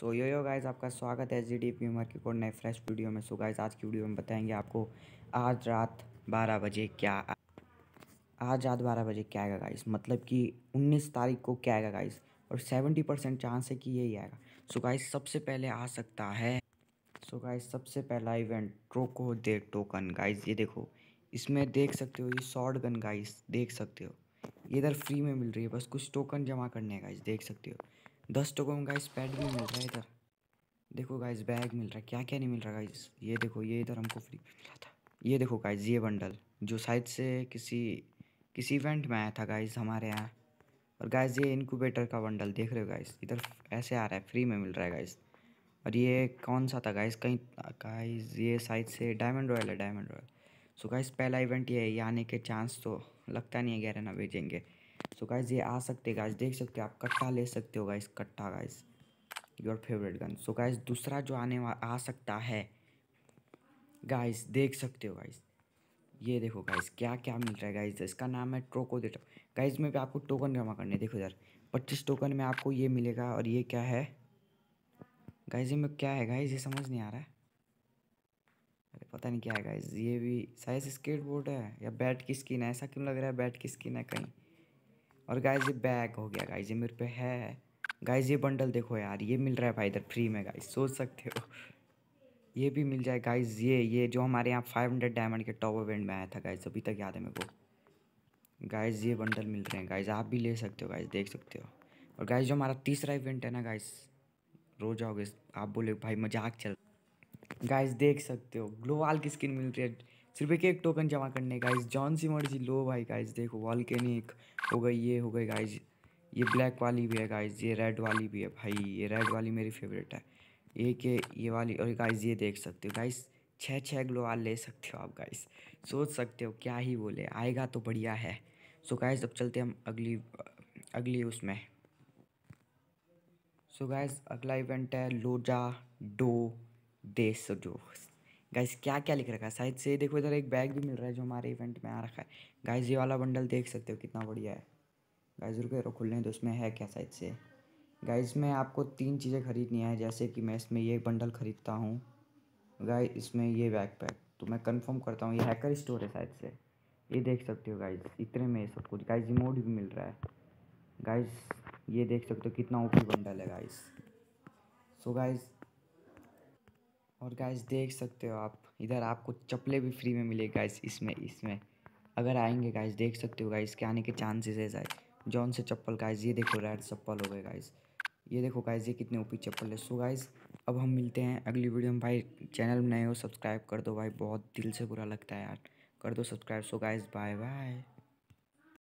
सो यो यो guys आपका स्वागत है जी डी पी उमर की नए फ्रेश वीडियो में सो so, गाइज आज की वीडियो में बताएंगे आपको आज रात बारह बजे क्या आज रात बारह बजे क्या आएगा गाइज मतलब कि उन्नीस तारीख को क्या आएगा गाइज और सेवेंटी परसेंट चांस है कि यही आएगा सो so, गाइज सबसे पहले आ सकता है सो so, गाइज सबसे पहला इवेंट ट्रोको दे टोकन गाइज ये देखो इसमें देख सकते हो ये शॉर्ट गन गाइज देख सकते हो ये इधर फ्री में मिल रही है बस कुछ टोकन जमा करने का देख सकते हो दस में गाइस पैड भी मिल रहा है इधर देखो गाइस बैग मिल रहा है क्या क्या नहीं मिल रहा गाइज़ ये देखो ये इधर हमको फ्री मिला था ये देखो गाइस ये बंडल जो साइड से किसी किसी इवेंट में आया था गाइस हमारे यहाँ और गाइस ये इनक्यूबेटर का बंडल देख रहे हो गाइस इधर ऐसे आ रहा है फ्री में मिल रहा है गाइस और ये कौन सा था गाइस कहीं गाइस ये साइड से डायमंड रॉयल है डायमंड रॉयल सो गाइस पहला इवेंट ये है ये आने के चांस तो लगता नहीं है ग्यारह ना भेजेंगे सो गाइज ये आ सकते गाइज देख सकते हो आप कट्टा ले सकते हो गाइज कट्टा guys your favourite gun so guys दूसरा जो आने वा आ सकता है गाइस देख सकते हो गाइस ये देखो गाइस क्या क्या मिल रहा है गाइस इसका नाम है ट्रोको देटर गाइस में भी आपको टोकन जमा करने देखो इधर पच्चीस टोकन में आपको ये मिलेगा और ये क्या है गाइज में क्या है गाइज ये समझ नहीं आ रहा है अरे पता नहीं क्या है गाइज ये भी शायद स्केट बोर्ड है या बैट की स्किन है ऐसा क्यों लग रहा है बैट की स्किन है कहीं और गाइज ये बैग हो गया गाइज ये मेरे पे है गाइज ये बंडल देखो यार ये मिल रहा है भाई इधर फ्री में गाइज सोच सकते हो ये भी मिल जाए गाइज ये ये जो हमारे यहाँ फाइव हंड्रेड डायमंड के टॉप इवेंट में आया था गाइज अभी तक याद है मेरे को गाइज ये बंडल मिल रहे हैं गाइज आप भी ले सकते हो गाइज देख सकते हो और गाइज जो हमारा तीसरा इवेंट है ना गाइज रो जाओगे आप बोले भाई मजाक चल गाइज देख सकते हो ग्लोवाल की स्किन मिल रही है सिर्फ एक एक टोकन जमा करने गाइज जॉन सी मर्जी लो भाई गाइज देखो वॉलकेनिक हो गई ये हो गई गाइज ये ब्लैक वाली भी है गाइज ये रेड वाली भी है भाई ये रेड वाली मेरी फेवरेट है ये ये वाली और गाइज ये देख सकते हो गाइज छः छः वाल ले सकते हो आप गाइस सोच सकते हो क्या ही बोले आएगा तो बढ़िया है सो गाइज अब चलते हम अगली अगली उसमें सो so अगला इवेंट है लोजा डो देसो जो गाइज क्या क्या लिख रखा है साइड से देखो इधर एक बैग भी मिल रहा है जो हमारे इवेंट में आ रखा है गाइज ये वाला बंडल देख सकते हो कितना बढ़िया है गाइज रुके रो खुलने तो उसमें है क्या साइड से गाइज में आपको तीन चीज़ें खरीदनी है जैसे कि मैं इसमें ये बंडल खरीदता हूँ गाय इसमें ये बैग पैक तो मैं कन्फर्म करता हूँ ये हैकर स्टोर है साइड से ये देख सकते हो गाइज इतने में सब कुछ गाइज रिमोट भी मिल रहा है गाइज ये देख सकते हो कितना ओपी बंडल है गाइज सो गाइज़ और गाइस देख सकते हो आप इधर आपको चप्पलें भी फ्री में मिलेगी गाइस इसमें इसमें अगर आएंगे गाइस देख सकते हो गाइस के आने के चांसेस है जाए जॉन से चप्पल गाइस ये देखो रेड चप्पल हो गए गाइस ये देखो गाइस ये कितने ओपी चप्पल है सो गाइस अब हम मिलते हैं अगली वीडियो में भाई चैनल में नए हो सब्सक्राइब कर दो भाई बहुत दिल से बुरा लगता है यार कर दो subscribe so guys bye bye